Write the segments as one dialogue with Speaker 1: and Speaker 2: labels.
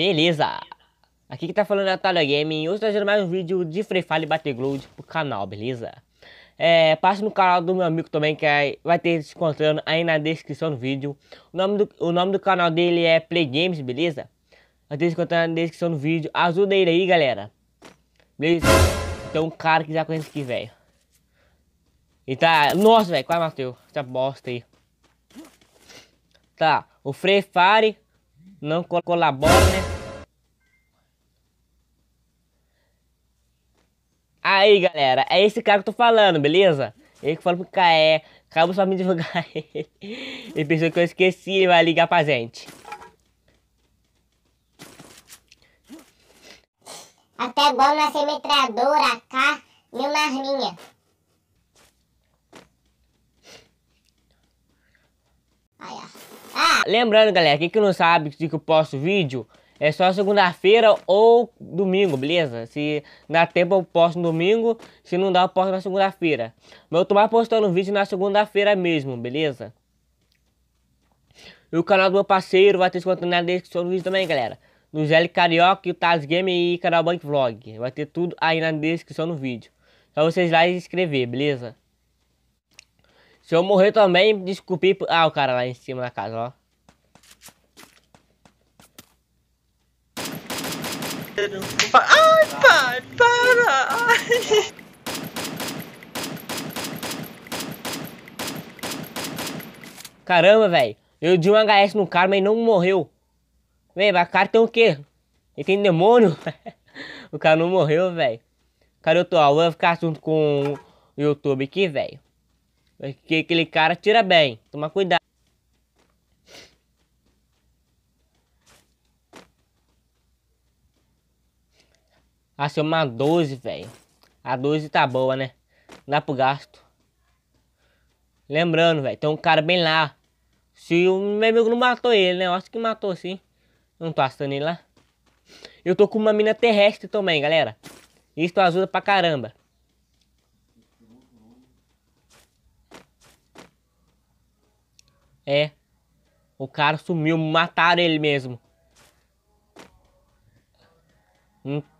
Speaker 1: Beleza! Aqui que tá falando é a Talha Gaming e hoje trazendo tá mais um vídeo de Free Fire Battle Gold pro canal, beleza? É, passe no canal do meu amigo também que é, vai ter se encontrando aí na descrição do vídeo. O nome do, o nome do canal dele é Play Games, beleza? Vai ter se encontrando na descrição do vídeo. Ajuda ele aí, galera. Beleza? Tem então, um cara que já conhece aqui, velho. E tá... Nossa, velho, quase mateu. Essa bosta aí. Tá, o Free Fire não colabora, né? Aí, galera, é esse cara que eu tô falando, beleza? Ele que falou pro Caé, acabou só me divulgar ele. pensou que eu esqueci, ele vai ligar pra gente. Até agora nasceu metralhadora, AK, mil arminha. Lembrando, galera, quem que não sabe de que eu posto vídeo, é só segunda-feira ou domingo, beleza? Se dá tempo eu posto no domingo, se não dá eu posto na segunda-feira. Mas eu tô mais postando vídeo na segunda-feira mesmo, beleza? E o canal do meu parceiro vai ter desconto na descrição do vídeo também, galera. No Zé Carioca, o Taz Game e canal Bank Vlog. Vai ter tudo aí na descrição do vídeo. Só vocês lá se inscrever, beleza? Se eu morrer também, desculpe... Ah, o cara lá em cima da casa, ó. quero. Ai, pai, para! Ai. Caramba, velho. Eu dei um HS no cara, mas não morreu. Véi, mas o cara tem o quê? Ele tem demônio? o cara não morreu, velho. Cara, eu tô, ó, ah, eu vou ficar junto com o YouTube aqui, velho. Porque aquele cara tira bem. Toma cuidado. Achei uma 12, velho. A 12 tá boa, né? Dá pro gasto. Lembrando, velho, tem um cara bem lá. Se o meu amigo não matou ele, né? Eu acho que matou sim. Não tô assando ele lá. Eu tô com uma mina terrestre também, galera. Isso ajuda pra caramba. É. O cara sumiu, mataram ele mesmo. Então.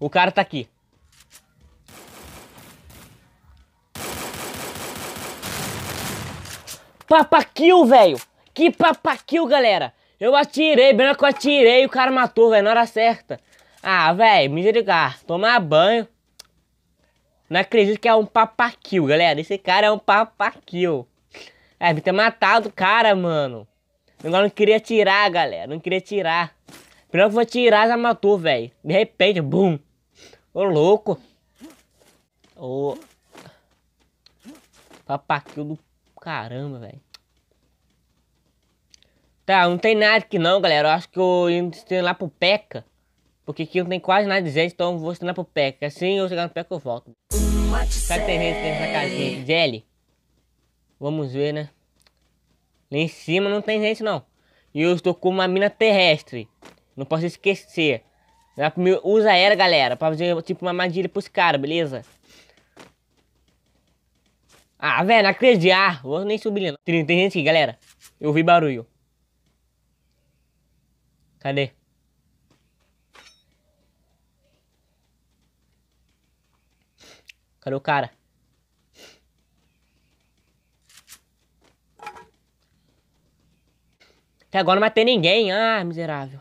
Speaker 1: O cara tá aqui. Papaquil, velho! Que papaquil, galera! Eu atirei, bem que eu atirei, o cara matou, velho, na hora certa. Ah, velho, me misericórdia. Tomar banho. Não acredito que é um papaquil, galera. Esse cara é um papaquil. É, me ter matado o cara, mano. Agora não queria tirar, galera. Não queria tirar. Primeiro que vou tirar, já matou, velho. De repente, bum. Ô, louco. Ô. Papaquil do caramba, velho. Tá, não tem nada aqui não, galera. Eu acho que eu ia lá pro Peca. Porque aqui não tem quase nada de gente, então eu vou estender pro Peca. Assim eu chegar no Peca eu volto. Será que tem gente nessa casinha de Vamos ver, né? Lá em cima não tem gente não. E eu estou com uma mina terrestre. Não posso esquecer. Usa ela, galera, pra fazer tipo uma armadilha pros caras, beleza? Ah, velho, não acredito. Ah, vou nem subir não. Tem, tem gente aqui, galera. Eu ouvi barulho. Cadê? Cadê o cara? Até agora não matei ninguém. Ah, miserável.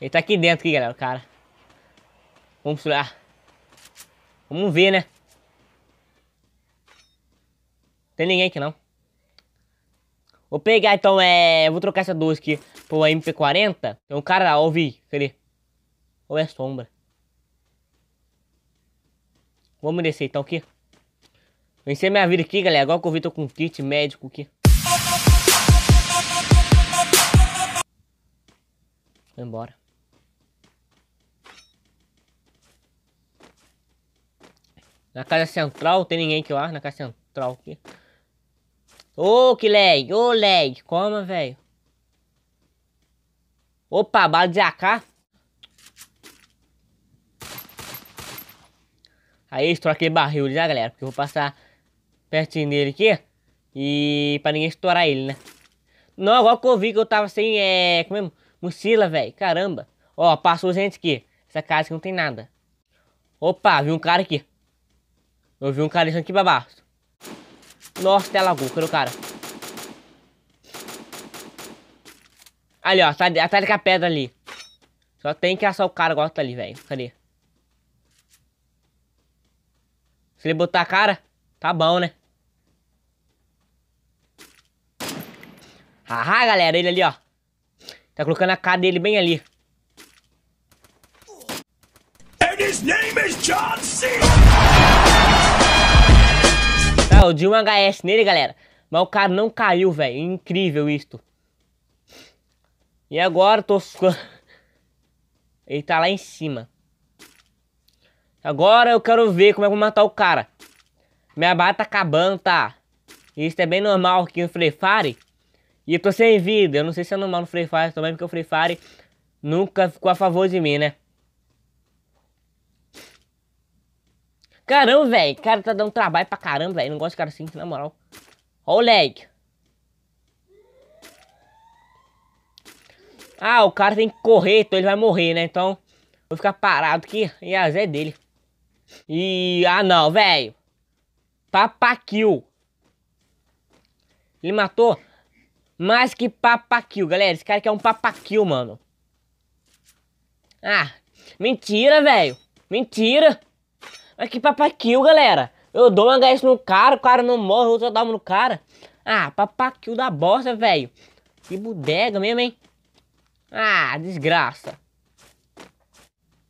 Speaker 1: Ele tá aqui dentro aqui, galera, o cara. Vamos lá. Vamos ver, né? Tem ninguém aqui, não. Vou pegar, então, é... vou trocar essa 12 aqui pro MP40. Tem um cara lá, ouvi. Cadê? Ou é sombra? Vamos descer então aqui. Vencer minha vida aqui, galera. Agora que eu vi, tô com um kit médico aqui. Vou embora. Na casa central, tem ninguém que lá na casa central aqui. Ô, oh, que lag, ô, oh, lag, coma, velho. Opa, bala de AK. Aí estoura aquele barril ali, né, galera? Porque eu vou passar pertinho dele aqui. E pra ninguém estourar ele, né? Não, agora que eu vi que eu tava sem, é... Como é? Mochila, velho. Caramba. Ó, passou gente aqui. Essa casa aqui não tem nada. Opa, vi um cara aqui. Eu vi um cara deixando aqui pra baixo. Nossa, até lagou. Cadê o cara? Ali, ó. Tá, tá com a pedra ali. Só tem que assar o cara agora que tá ali, velho. Cadê? Se ele botar a cara, tá bom, né? Ah, galera, ele ali, ó. Tá colocando a cara dele bem ali. And his name is John C. Tá, eu dei um HS nele, galera. Mas o cara não caiu, velho. Incrível isto. E agora, tô... Ele tá lá em cima. Agora eu quero ver como é que eu vou matar o cara. Minha barra tá acabando, tá? Isso é bem normal aqui no Free Fire. E eu tô sem vida. Eu não sei se é normal no Free Fire também, porque o Free Fire nunca ficou a favor de mim, né? Caramba, velho. Cara, tá dando trabalho pra caramba, velho. Não gosto de cara assim, na moral. Ó o lag. Ah, o cara tem que correr, então ele vai morrer, né? Então, vou ficar parado aqui e a Zé é dele. E. Ah, não, velho. Papaquil. Ele matou mais que papaquil, galera. Esse cara aqui é um papaquil, mano. Ah, mentira, velho. Mentira. Mas que papaquil, galera. Eu dou um HS no cara, o cara não morre, eu só uma no cara. Ah, papaquil da bosta, velho. Que bodega mesmo, hein? Ah, desgraça.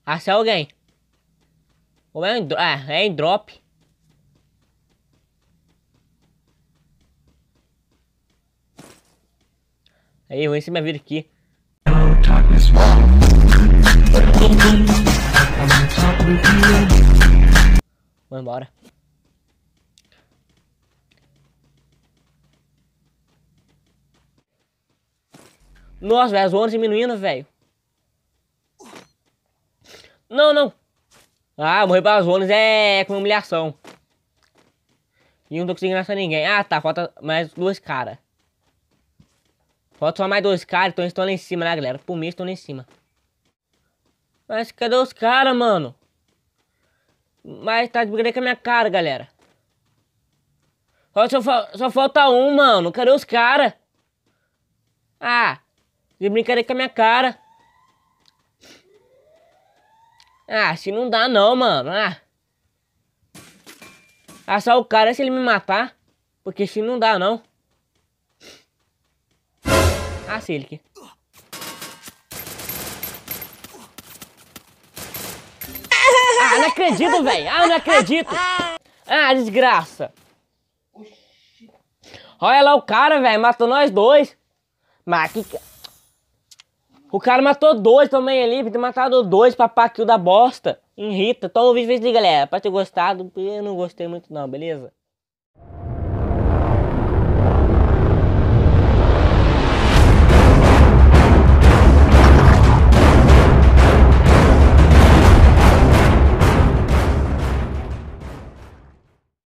Speaker 1: Achar alguém. Ou é em, é, é em drop. Aí, eu em minha vida aqui. Vamos embora. Nossa, velho, as ondas diminuindo, velho. Não, não. Ah, morrer para os ônibus é, com humilhação. E não tô conseguindo achar ninguém. Ah, tá. Falta mais dois caras. Falta só mais dois caras. Então eles estão lá em cima, né, galera? Por mim, estão lá em cima. Mas cadê os caras, mano? Mas tá de brincadeira com a minha cara, galera. Só, só, só falta um, mano. Cadê os caras? Ah, de brincadeira com a minha cara. Ah, se não dá não, mano. Ah. assar ah, só o cara se ele me matar. Porque se não dá não. Ah, se ele que. Ah, não acredito, velho. Ah, não acredito. Ah, desgraça. Olha lá o cara, velho. Matou nós dois. Mas que... O cara matou dois também ali, podia matado dois papaquinho da bosta. Irrita. Então o vídeo aí, galera. Pra ter gostado, eu não gostei muito não, beleza?